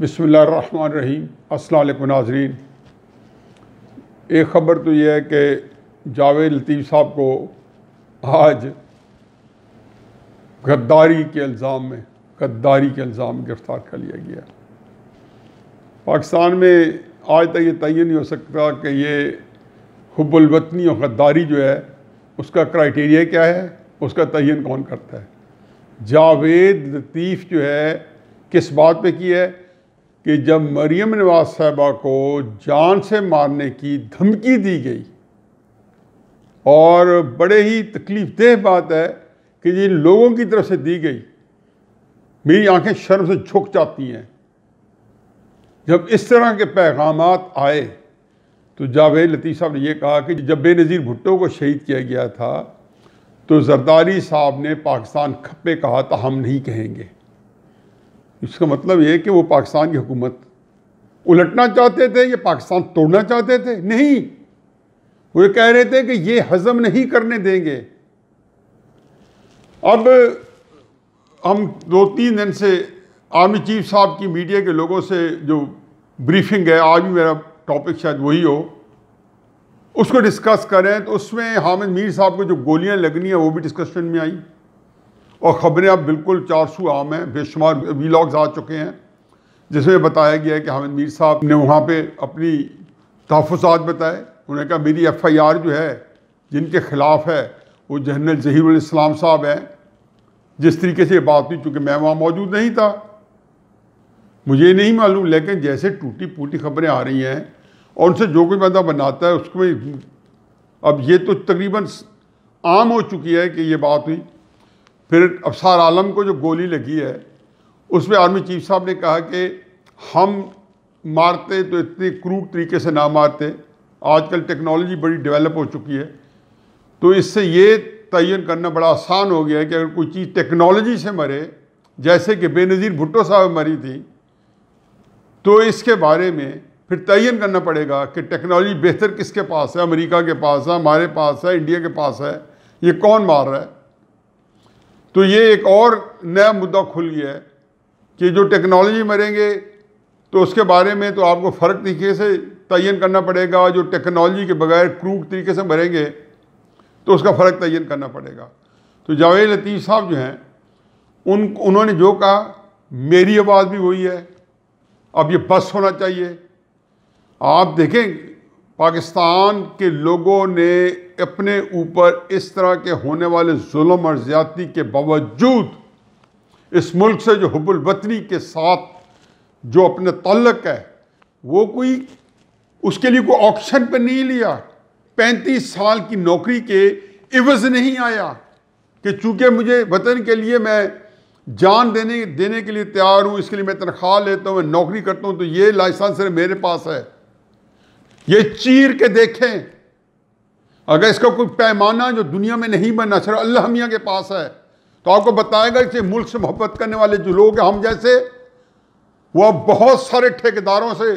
बसमीम अस्सलाम नाजरीन एक ख़बर तो यह है कि जावेद लतीफ़ साहब को आज गद्दारी के इल्ज़ाम में गद्दारी के इल्ज़ाम में गिरफ़्तार कर लिया गया पाकिस्तान में आज तक ये तय नहीं हो सकता कि ये हब्बुलवतनी और गद्दारी जो है उसका क्राइटेरिया क्या है उसका तयन कौन करता है जावेद लतीफ़ जो है किस बात पे की है कि जब मरियम नवाज साहबा को जान से मारने की धमकी दी गई और बड़े ही तकलीफदेह बात है कि ये लोगों की तरफ से दी गई मेरी आंखें शर्म से झुक जाती हैं जब इस तरह के पैगाम आए तो जावेद लतीफ़ साहब ने यह कहा कि जब बेनज़ीर भुट्टो को शहीद किया गया था तो जरदारी साहब ने पाकिस्तान खप्पे कहा था तो हम नहीं कहेंगे इसका मतलब ये कि वो पाकिस्तान की हुकूमत उलटना चाहते थे ये पाकिस्तान तोड़ना चाहते थे नहीं वो कह रहे थे कि ये हजम नहीं करने देंगे अब हम दो तीन दिन से आर्मी चीफ साहब की मीडिया के लोगों से जो ब्रीफिंग है आज भी मेरा टॉपिक शायद वही हो उसको डिस्कस करें तो उसमें हामिद मीर साहब को जो गोलियां लगनी है वो भी डिस्कशन में आई और ख़बरें अब बिल्कुल चार सौ आम हैं बेशुमार वीलॉग्स आ चुके हैं जिसमें बताया गया है कि हामिद मीर साहब ने वहाँ पर अपनी तहफात बताए उन्होंने कहा मेरी एफ़ आई आर जो है जिनके ख़िलाफ़ है वो जनरल इस्लाम साहब हैं जिस तरीके से ये बात हुई चूँकि मैं वहाँ मौजूद नहीं था मुझे नहीं मालूम लेकिन जैसे टूटी फूटी खबरें आ रही हैं और उनसे जो कोई बंदा बनाता है उसको अब ये तो तकरीबन आम हो चुकी है कि ये बात हुई फिर अफसार आलम को जो गोली लगी है उसमें आर्मी चीफ साहब ने कहा कि हम मारते तो इतने क्रूड तरीके से ना मारते आजकल टेक्नोलॉजी बड़ी डेवलप हो चुकी है तो इससे ये तयन करना बड़ा आसान हो गया है कि अगर कोई चीज़ टेक्नोलॉजी से मरे जैसे कि बेनज़ीर भुट्टो साहब मरी थी तो इसके बारे में फिर तयन करना पड़ेगा कि टेक्नोलॉजी बेहतर किसके पास है अमेरिका के पास है हमारे पास है इंडिया के पास है ये कौन मार रहा है तो ये एक और नया मुद्दा खुल गया है कि जो टेक्नोलॉजी मरेंगे तो उसके बारे में तो आपको फ़र्क तरीके से तयन करना पड़ेगा जो टेक्नोलॉजी के बगैर क्रूड तरीके से मरेंगे तो उसका फ़र्क तयन करना पड़ेगा तो जावेद लतीफ़ साहब जो हैं उन उन्होंने जो कहा मेरी आवाज़ भी वही है अब ये बस होना चाहिए आप देखें पाकिस्तान के लोगों ने अपने ऊपर इस तरह के होने वाले जुल्म और ज़्यादती के बावजूद इस मुल्क से जो हबुल वतनी के साथ जो अपने तल्लक है वो कोई उसके लिए कोई ऑप्शन पर नहीं लिया पैंतीस साल की नौकरी के इवज़ नहीं आया कि चूँकि मुझे वतन के लिए मैं जान देने देने के लिए तैयार हूँ इसके लिए मैं तनख्वाह लेता हूँ मैं नौकरी करता हूँ तो ये लाइसेंस मेरे पास है ये चीर के देखें अगर इसका कोई पैमाना जो दुनिया में नहीं बना सर अल्लाह मियाँ के पास है तो आपको बताएगा कि मुल्क से मोहब्बत करने वाले जो लोग हैं हम जैसे वो अब बहुत सारे ठेकेदारों से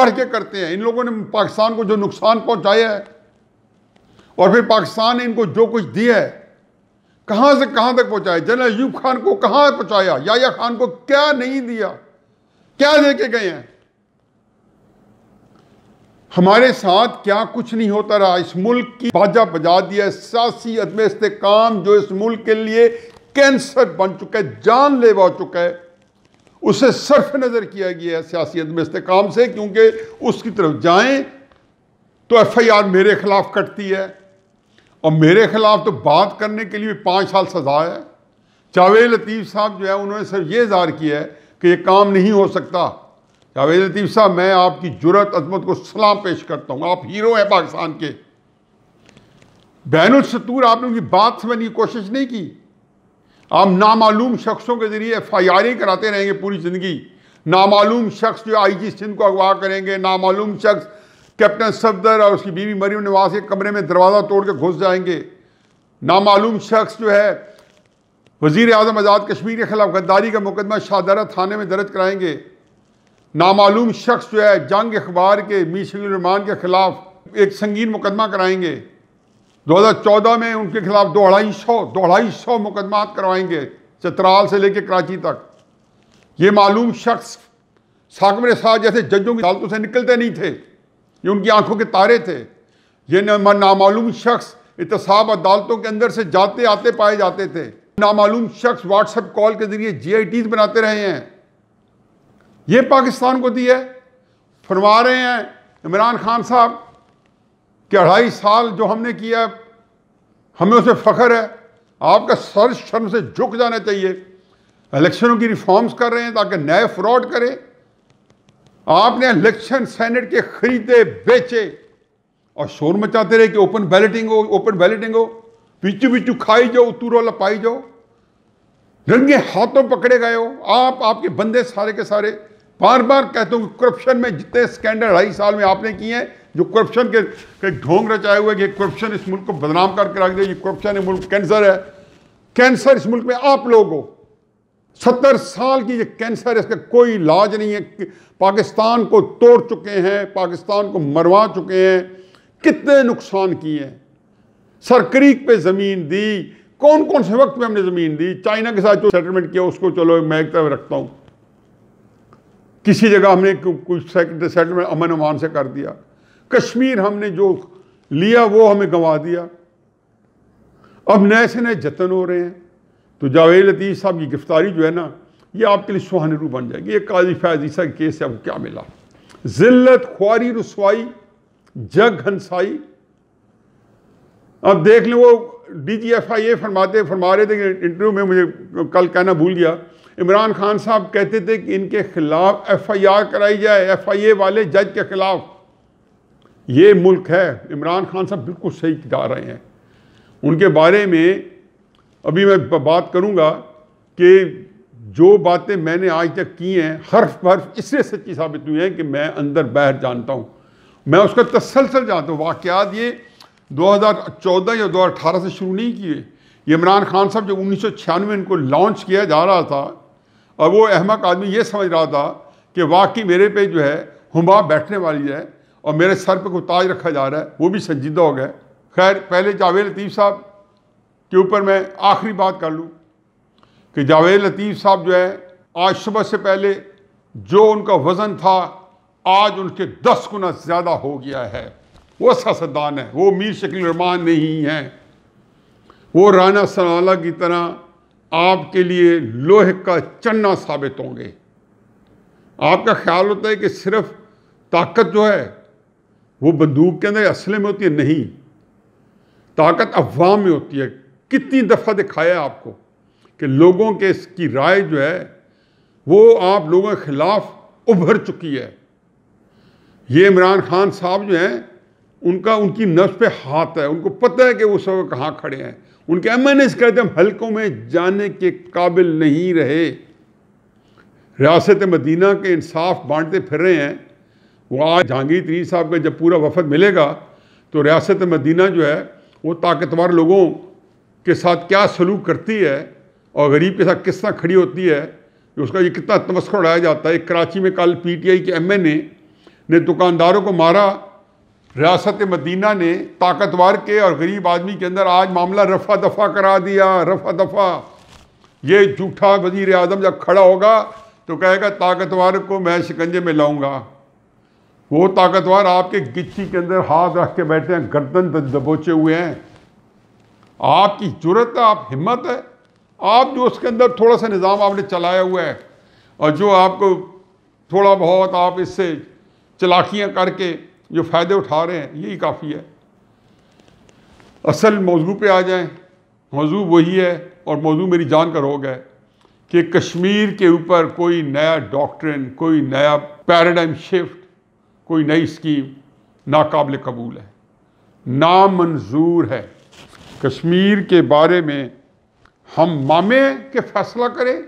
बढ़ के करते हैं इन लोगों ने पाकिस्तान को जो नुकसान पहुंचाया है और फिर पाकिस्तान ने इनको जो कुछ दिया है कहाँ से कहाँ तक पहुंचाया जनरल अयूब खान को कहाँ पहुंचाया याया खान को क्या नहीं दिया क्या दे के गए हैं हमारे साथ क्या कुछ नहीं होता रहा इस मुल्क की बाजा बजा दिया सियासी अदम इस्तेकाम जो इस मुल्क के लिए कैंसर बन चुका है जानलेवा लेवा चुका है उसे सर्फ नज़र किया गया है सियासी अदम इस्तेकाम से क्योंकि उसकी तरफ जाएं तो एफ आई आर मेरे खिलाफ कटती है और मेरे खिलाफ तो बात करने के लिए भी पाँच साल सजा है जावेद लतीफ़ साहब जो है उन्होंने सिर्फ ये इजहार किया है कि ये काम नहीं हो सकता जावेद लतीफ़ साहब मैं आपकी जुरत अजमत को सलाम पेश करता हूँ आप हीरो हैं पाकिस्तान के सतूर आपने उनकी बात समझने की कोशिश नहीं की आप नामालूम शख्सों के ज़रिए एफ आई आर कराते रहेंगे पूरी ज़िंदगी नामालूम शख्स जो आई जी सिंध को अगवा करेंगे नामालूम शख्स कैप्टन सफदर और उसकी बीवी मरीम नवाज के कमरे में दरवाज़ा तोड़ के घुस जाएंगे नामालूम शख्स जो है वजीर अजम आज़ाद कश्मीर के खिलाफ गद्दारी का मुकदमा शाहदारा थाने में दर्ज कराएंगे नामालूम शख्स जो है जंग अखबार के मीशरमान के ख़िलाफ़ एक संगीन मुकदमा कराएंगे 2014 में उनके खिलाफ दो अढ़ाई सौ दो अढ़ाई सौ मुकदमा करवाएंगे चतराल से लेकर कराची तक ये मालूम शख्स साकमर साहब जैसे जजों की अदालतों से निकलते नहीं थे ये उनकी आंखों के तारे थे ये नामालूम शख्स इतसाब अदालतों के अंदर से जाते आते पाए जाते थे नामालूम शख्स व्हाट्सएप कॉल के ज़रिए जी बनाते रहे हैं ये पाकिस्तान को दी है फरमा रहे हैं इमरान खान साहब कि अढ़ाई साल जो हमने किया हमें उसे फ़ख्र है आपका सर शर्म से झुक जाना चाहिए इलेक्शनों की रिफॉर्म्स कर रहे हैं ताकि नए फ्रॉड करें आपने इलेक्शन सेनेट के खरीदे बेचे और शोर मचाते रहे कि ओपन बैलेटिंग हो ओपन बैलेटिंग हो बिचू बिचू खाई जाओ तुरो लपाई जाओ रंगे हाथों पकड़े गए हो आप आपके बंदे सारे के सारे बार बार कहता हूँ करप्शन में जितने स्कैंडल ढाई साल में आपने किए हैं जो करप्शन के ढोंग रचाए हुए कि करप्शन इस मुल्क को बदनाम करके रख दिया करप्शन है मुल्क कैंसर है कैंसर इस मुल्क में आप लोग हो सत्तर साल की ये कैंसर है इसका कोई इलाज नहीं है पाकिस्तान को तोड़ चुके हैं पाकिस्तान को मरवा चुके हैं कितने नुकसान किए हैं सरक्रीक पे ज़मीन दी कौन कौन से वक्त पे हमने ज़मीन दी चाइना के साथ जो सेटलमेंट किया उसको चलो मैं एक तरफ रखता हूँ किसी जगह हमने कुछ सेटलमेंट अमन अमान से कर दिया कश्मीर हमने जो लिया वो हमें गंवा दिया अब नए से नए जतन हो रहे हैं तो जावेद लतीफ़ साहब की गिरफ्तारी जो है ना ये आपके लिए सुहाने रूप बन जाएगी ये काजी फैजीसा केस से अब क्या मिला जिल्लत ख्वारी रसवाई जग हंसाई अब देख लें वो डी जी एफ आई ए फरमाते फरमा रहे थे इंटरव्यू में मुझे कल कहना भूल गया इमरान खान साहब कहते थे कि इनके खिलाफ एफआईआर कराई जाए एफआईए वाले जज के खिलाफ ये मुल्क है इमरान खान साहब बिल्कुल सही जा रहे हैं उनके बारे में अभी मैं बात करूंगा कि जो बातें मैंने आज तक की हैं हर्फ बर्फ इसलिए सच्ची साबित हुई हैं कि मैं अंदर बाहर जानता हूँ मैं उसका तसलसल जानता हूँ वाक़ात ये 2014 या 2018 से शुरू नहीं किए इमरान खान साहब जब उन्नीस सौ इनको लॉन्च किया जा रहा था और वो अहमक आदमी ये समझ रहा था कि वाकई मेरे पे जो है हुमा बैठने वाली है और मेरे सर पे को ताज रखा जा रहा है वो भी संजीदा हो गए खैर पहले जावेद लतीफ़ साहब के ऊपर मैं आखिरी बात कर लूँ कि जावेद लतीफ़ साहब जो है आज सुबह से पहले जो उनका वज़न था आज उनके दस गुना ज़्यादा हो गया है वो सियासतदान है वो मीर शकील रहमान नहीं है वो राना सनाला की तरह आपके लिए लोहे का चन्ना साबित होंगे आपका ख्याल होता है कि सिर्फ ताकत जो है वो बंदूक के अंदर असले में होती है नहीं ताकत अफवाह में होती है कितनी दफ़ा दिखाया आपको कि लोगों के इसकी राय जो है वो आप लोगों के ख़िलाफ़ उभर चुकी है ये इमरान खान साहब जो हैं उनका उनकी नस पे हाथ है उनको पता है कि वो सब कहाँ खड़े हैं उनके एम एन एस इस हम हल्कों में जाने के काबिल नहीं रहे रियासत मदीना के इंसाफ बांटते फिर रहे हैं वो आज जहांगीर तरीन साहब का जब पूरा वफद मिलेगा तो रियासत मदीना जो है वो ताकतवर लोगों के साथ क्या सलूक करती है और गरीब के साथ किस तरह खड़ी होती है उसका ये कितना तमस्कर उड़ाया जाता है कराची में कल पी टी आई के एम एन ए ने दुकानदारों को मारा रियासत मदीना ने ताकतवर के और गरीब आदमी के अंदर आज मामला रफा दफ़ा करा दिया रफा दफ़ा ये झूठा वजीर आजम जब खड़ा होगा तो कहेगा ताकतवर को मैं शिकंजे में लाऊंगा वो ताकतवर आपके गिच्ची के अंदर हाथ रख के बैठे हैं गर्दन दबोचे हुए हैं आपकी जरूरत है आप हिम्मत है आप जो उसके अंदर थोड़ा सा निज़ाम आपने चलाया हुआ है और जो आपको थोड़ा बहुत आप इससे चलाखियाँ करके जो फ़ायदे उठा रहे हैं यही काफ़ी है असल मौजू पे आ जाएं मौजू वही है और मौजू मेरी जान का रोग है कि कश्मीर के ऊपर कोई नया डॉक्ट्रिन कोई नया पैराडाइम शिफ्ट कोई नई स्कीम नाकबिल कबूल है नामंजूर है कश्मीर के बारे में हम मामे के फैसला करें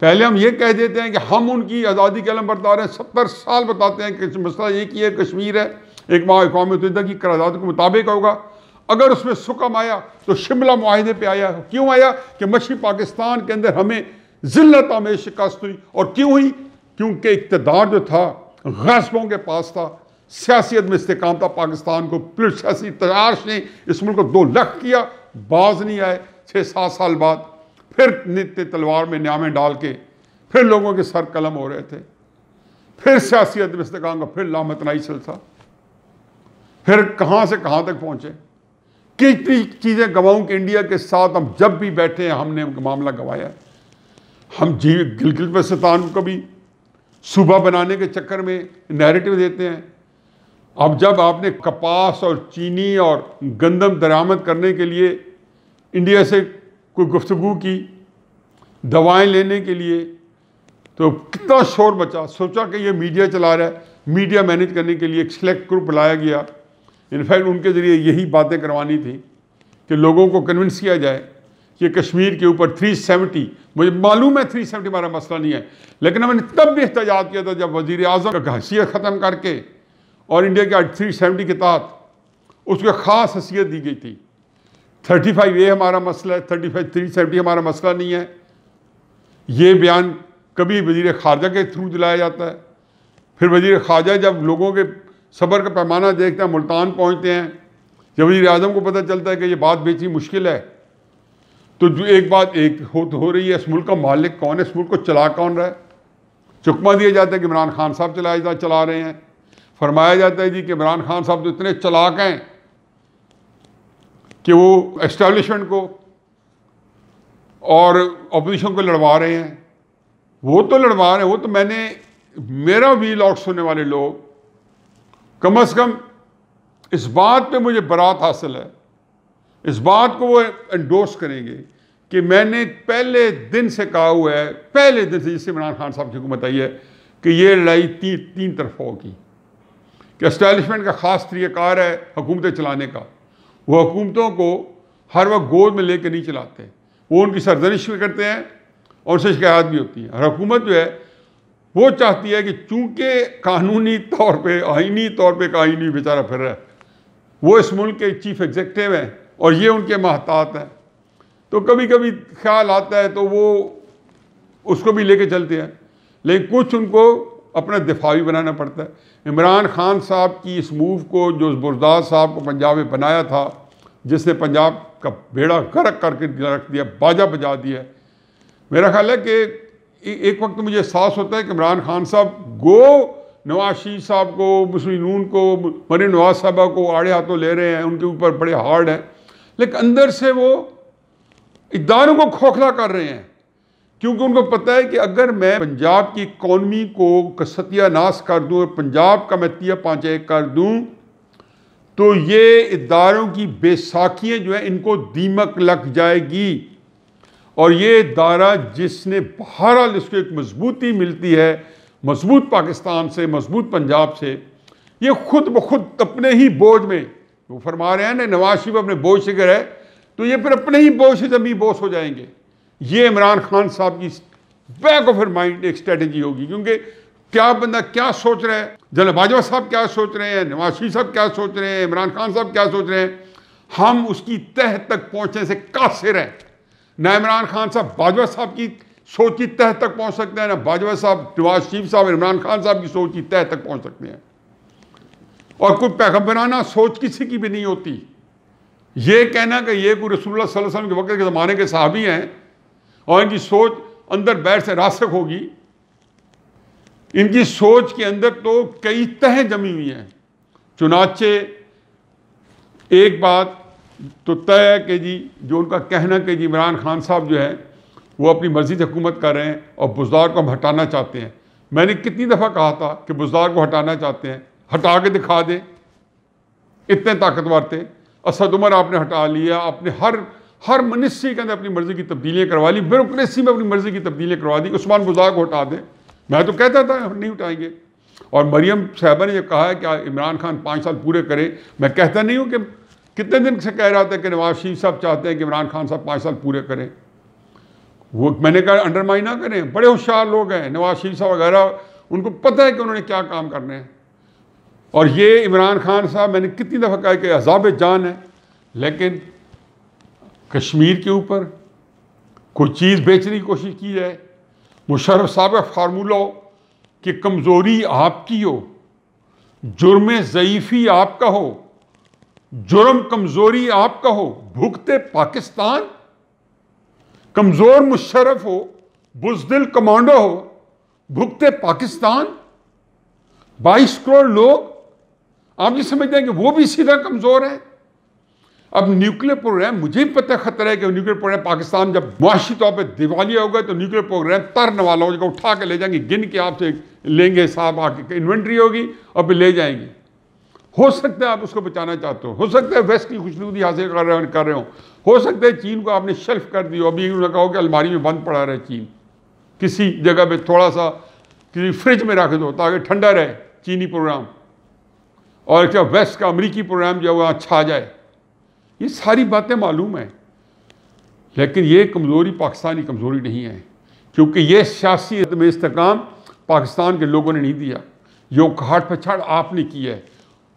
पहले हम ये कह देते हैं कि हम उनकी आज़ादी के अलम बरता रहे हैं सत्तर साल बताते हैं कि मसला एक ही है कश्मीर है एक माह मतदा की करारदाद के मुताबिक होगा अगर उसमें सुकम आया तो शिमला माहदे पर आया क्यों आया कि मशी पाकिस्तान के अंदर हमें जिल्लत में शिकस्त हुई और क्यों हुई क्योंकि इकतदार जो था गैसबों के पास था सियासी में इस्तेकाम था पाकिस्तान को फिर सियासी ने इस मुल्क को दो लख किया बाज नहीं आए छः सात साल बाद फिर नित्य तलवार में न्यामे डाल के फिर लोगों के सर कलम हो रहे थे फिर सियासी अदमस्तकाम का फिर लामतनाई सिलसा फिर कहाँ से कहाँ तक पहुँचे कितनी चीज़ें गवाऊँ कि इंडिया के साथ हम जब भी बैठे हैं हमने मामला गवाया हम जी गिलगित बस्तान को भी सुबह बनाने के चक्कर में नैरेटिव देते हैं अब जब आपने कपास और चीनी और गंदम दरामद करने के लिए इंडिया से कोई गुफ्तु की दवाएं लेने के लिए तो कितना शोर मचा सोचा कि ये मीडिया चला रहा है मीडिया मैनेज करने के लिए एक सिलेक्ट ग्रुप लाया गया इनफैक्ट उनके ज़रिए यही बातें करवानी थी कि लोगों को कन्विंस किया जाए कि कश्मीर के ऊपर 370 मुझे मालूम है 370 हमारा मसला नहीं है लेकिन हमने तब भी एहतजाज किया था जब वजीर अजम का हैसियत ख़त्म करके और इंडिया के थ्री सेवेंटी के तहत उसको ख़ास हैसियत दी गई थी थर्टी फाइव ए हमारा मसला है थर्टी फाइव थ्री सेवेंटी हमारा मसला नहीं है ये बयान कभी वजीर खारजा के थ्रू दिलाया जाता है फिर वजीर खारजा जब लोगों के सबर का पैमाना देखते हैं मुल्तान पहुँचते हैं जब वजी अजम को पता चलता है कि ये बात बेचनी मुश्किल है तो जो एक बात एक हो तो हो रही है इस मुल्क का मालिक कौन है इस मुल्क को चला कौन रहा है चुकमा दिया जाता है कि इमरान खान साहब चलाया जा चला रहे हैं फरमाया जाता है जी कि इमरान खान साहब तो इतने चलाक हैं कि वो एस्टेब्लिशमेंट को और अपोजिशन को लड़वा रहे हैं वो तो लड़वा रहे हैं वो तो मैंने मेरा वी लॉक सुनने वाले लोग कम अज़ कम इस बात पे मुझे बरात हासिल है इस बात को वो एंडोर्स करेंगे कि मैंने पहले दिन से कहा हुआ है पहले दिन से जिससे इमरान खान साहब जी को बताई है कि ये लड़ाई ती, तीन तरफों होगी कि एस्टैब्लिशमेंट का ख़ास तरीक़ार है हुकूमतें चलाने का वो हुकूमतों को हर वक्त गोद में लेकर नहीं चलाते वो उनकी सरजनिश भी करते हैं और उनसे शिकायत भी होती है और हुकूमत जो है वो चाहती है कि चूंकि कानूनी तौर पे आइनी तौर पे कानूनी बेचारा फिर रहा है वो इस मुल्क के चीफ एग्जेक्टिव हैं और ये उनके महतात हैं तो कभी कभी ख्याल आता है तो वो उसको भी लेके चलते हैं लेकिन कुछ उनको अपना दिफावी बनाना पड़ता है इमरान खान साहब की इस मूव को जो बुरदास साहब को पंजाब में बनाया था जिसने पंजाब का बेड़ा गर्क करके रख दिया बाजा बजा दिया मेरा ख्याल है कि एक वक्त मुझे एहसास होता है कि इमरान खान साहब गो नवाज शरीफ साहब को मुस्लिम नून को मरी नवाज साहबा को आड़े हाथों ले रहे हैं उनके ऊपर बड़े हार्ड हैं लेकिन अंदर से वो इकदारों को खोखला कर रहे हैं क्योंकि उनको पता है कि अगर मैं पंजाब की इकॉनमी को सत्यानाश कर दूं और पंजाब का मैं तिया पाँचा कर दूं तो ये इदारों की बेसाखियाँ जो है इनको दीमक लग जाएगी और ये इदारा जिसने बहरहाल इसको एक मजबूती मिलती है मजबूत पाकिस्तान से मजबूत पंजाब से ये खुद ब खुद अपने ही बोझ में वो फरमा रहे हैं ना नवाज शरीफ अपने बोझ से गिर है तो ये फिर अपने ही बोझ से जमी बोझ हो जाएंगे ये इमरान खान साहब की बैक ऑफ माइंड एक स्ट्रेटेजी होगी क्योंकि क्या बंदा क्या सोच रहा है जनरल बाजवा साहब क्या सोच रहे हैं नवाज शरीफ साहब क्या सोच रहे हैं इमरान खान साहब क्या सोच रहे हैं हम उसकी तह तक पहुंचने से कासिर हैं ना इमरान खान साहब बाजवा साहब की सोच की तह तक पहुंच सकते हैं ना बाजवा साहब नवाज शरीफ साहब इमरान खान साहब की सोच की तह तक पहुंच सकते हैं और कोई पैगम्बराना सोच किसी की भी नहीं होती ये कहना कि ये कोई रसूल सल्लल्लाहु अलैहि वसल्लम के वक्त के ज़माने के साहबी हैं और इनकी सोच अंदर बैर से रासक होगी इनकी सोच के अंदर तो कई तहें जमी हुई हैं चुनाचे एक बात तो तय है कि जी जो उनका कहना कि जी इमरान खान साहब जो है वो अपनी मर्ज़ी से हुकूमत कर रहे हैं और बुजदार को हम हटाना चाहते हैं मैंने कितनी दफ़ा कहा था कि बुजदार को हटाना चाहते हैं हटा के दिखा दें इतने ताकतवर थे असद उमर आपने हटा लिया आपने हर हर मनुष्य के अंदर अपनी मर्जी की तब्दीलियाँ करवा ली ब्यूरोसी में अपनी मर्जी की तब्दीलियाँ करवा दी उस्मान बुजाक को हटा दें मैं तो कहता था हम नहीं उठाएंगे और मरियम साहबा ने जब कहा है कि इमरान खान पाँच साल पूरे करें मैं कहता नहीं हूँ कि कितने दिन से कह रहा था कि नवाज शरीफ साहब चाहते हैं कि इमरान खान साहब पाँच साल पूरे करें वो मैंने कहा अंडरमाइन ना करें बड़े होशियार लोग हैं नवाज शरीफ साहब वगैरह उनको पता है कि उन्होंने क्या काम करने हैं और ये इमरान खान साहब मैंने कितनी दफ़ा कहा कि अजाब जान है लेकिन कश्मीर के ऊपर कोई चीज़ बेचने की कोशिश की जाए मुशरफ साहब का फार्मूला हो कि कमज़ोरी आपकी हो जुर्म ज़यीफ़ी आपका हो जुर्म कमज़ोरी आपका हो भुगते पाकिस्तान कमज़ोर मुशरफ हो बुजदिल कमांडो हो भुगते पाकिस्तान 22 करोड़ लोग आप ये समझते हैं कि वो भी सीधा कमज़ोर है अब न्यूक्लियर प्रोग्राम मुझे भी पता खतरा है कि न्यूक्लियर प्रोग्राम पाकिस्तान जब मुआशी तौर पर दिवालिया गए तो न्यूक्लियर प्रोग्राम तरने वाला होगा उठा के ले जाएंगे गिन के आपसे लेंगे साहब आके इन्वेंट्री होगी और फिर ले जाएंगे हो सकता है आप उसको बचाना चाहते हो हो सकता है वेस्ट की खुशनुदी हासिल कर रहे हो कर रहे हो हो सकता है चीन को आपने शेल्फ कर दी हो अभी उन्होंने कहा कि अलमारी में बंद पड़ा रहे चीन किसी जगह पे थोड़ा सा किसी फ्रिज में रख दो ताकि ठंडा रहे चीनी प्रोग्राम और क्या वेस्ट का अमरीकी प्रोग्राम जो है वहाँ छा अच्छा जाए ये सारी बातें मालूम हैं लेकिन ये कमज़ोरी पाकिस्तानी कमज़ोरी नहीं है क्योंकि ये सियासी में इसकाम पाकिस्तान के लोगों ने नहीं दिया जो घाट पछाड़ आपने किया है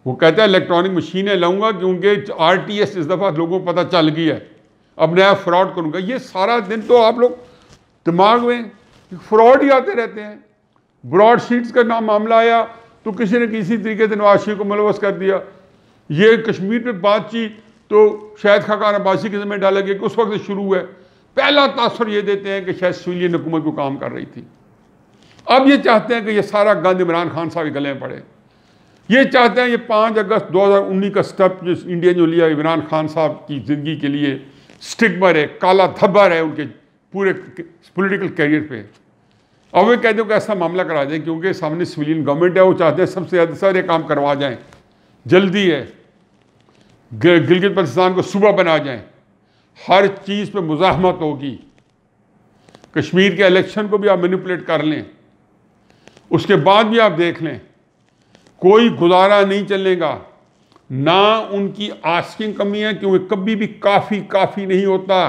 वो कहता है इलेक्ट्रॉनिक मशीनें लाऊंगा क्योंकि आर टी एस इस दफ़ा लोगों को पता चल गया है अब नया फ्रॉड करूंगा ये सारा दिन तो आप लोग दिमाग में फ्रॉड ही आते रहते हैं ब्रॉड शीट्स का नाम मामला आया तो किसी ने किसी तरीके से नवाज को मुलवस कर दिया ये कश्मीर पर बातचीत तो शायद खाकान अब्बासी के ज़िम्मे डाला गया कि उस वक्त शुरू हुआ है पहला तासर ये देते हैं कि शायद सिविलियन हुकूमत को काम कर रही थी अब ये चाहते हैं कि ये सारा गंद इमरान खान साहब के गले में पड़े ये चाहते हैं ये पाँच अगस्त दो हज़ार उन्नीस का स्टेप जो इंडिया जो लिया इमरान खान साहब की ज़िंदगी के लिए स्टिगमर है काला धब्बर है उनके पूरे पोलिटिकल करियर पर अब वे कहते हैं कि ऐसा मामला करा दें क्योंकि सामने सिविलियन गवर्नमेंट है वो चाहते हैं सबसे ज़्यादा सारे काम करवा जाएँ जल्दी है गिलगित पाकिस्तान को सूबा बना जाए हर चीज़ पे मुजाहमत होगी कश्मीर के इलेक्शन को भी आप मैनिपुलेट कर लें उसके बाद भी आप देख लें कोई गुजारा नहीं चलेगा ना उनकी आस्किंग कमी है क्योंकि कभी भी काफ़ी काफ़ी नहीं होता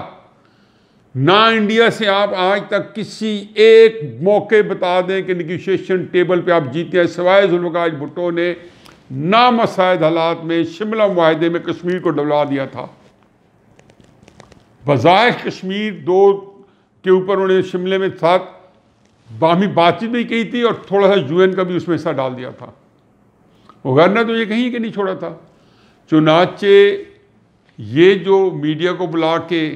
ना इंडिया से आप आज तक किसी एक मौके बता दें कि निगोशिएशन टेबल पे आप जीते हैं सवाए जुल्मकाज भुट्टो ने नामसायद हालात में शिमला माहदे में कश्मीर को डबला दिया था बजाय कश्मीर दो के ऊपर उन्होंने शिमले में साथ बामी बातचीत भी की थी और थोड़ा सा यूएन का भी उसमें हिस्सा डाल दिया था वगरना तो ये कहीं के नहीं छोड़ा था चुनाचे ये जो मीडिया को बुला के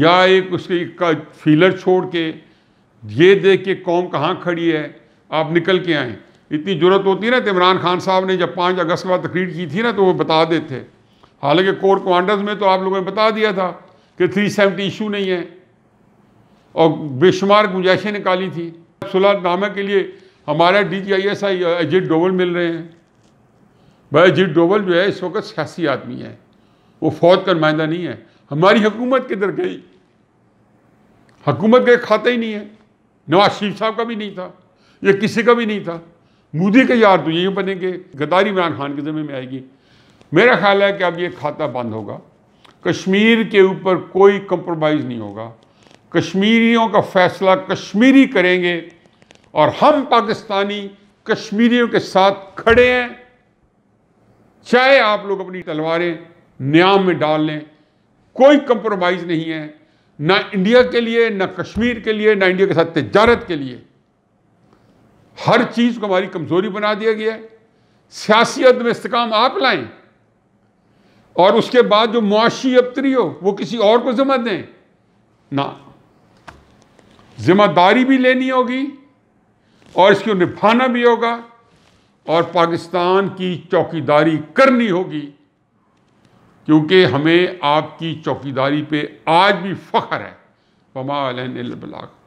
या एक उसके का फीलर छोड़ के ये देख के कौम कहाँ खड़ी है आप निकल के आएँ इतनी जरूरत होती ना तो इमरान खान साहब ने जब पाँच अगस्त के बाद तकरीर की थी ना तो वो बता देते हालांकि कोर कमांडर्स में तो आप लोगों ने बता दिया था कि थ्री सेवेंटी इशू नहीं है और बेशुमार गुंजाइशें निकाली थी सुलहनामे के लिए हमारा D G I S I Ajit Doval मिल रहे हैं भाई अजीत डोवल जो है इस वक्त सियासी आदमी है वो फौज का नुमाइंदा नहीं है हमारी हुकूमत किधर गई हुकूमत का खाता ही नहीं है नवाज शरीफ साहब का भी नहीं था या किसी का भी नहीं था मोदी के यार तो यही बनेंगे गद्दारी इमरान खान के जमे में आएगी मेरा ख्याल है कि अब ये खाता बंद होगा कश्मीर के ऊपर कोई कंप्रोमाइज़ नहीं होगा कश्मीरियों का फैसला कश्मीरी करेंगे और हम पाकिस्तानी कश्मीरियों के साथ खड़े हैं चाहे आप लोग अपनी तलवारें न्याम में डाल लें कोई कंप्रोमाइज़ नहीं है ना इंडिया के लिए ना कश्मीर के लिए ना इंडिया के साथ तजारत के लिए हर चीज़ को हमारी कमज़ोरी बना दिया गया है सियासी अदम इसकाम आप लाएं और उसके बाद जो मुआशी अबतरी हो वो किसी और को जिम्मा दें ना जिम्मेदारी भी लेनी होगी और इसको निभाना भी होगा और पाकिस्तान की चौकीदारी करनी होगी क्योंकि हमें आपकी चौकीदारी पे आज भी फ़ख्र है वमा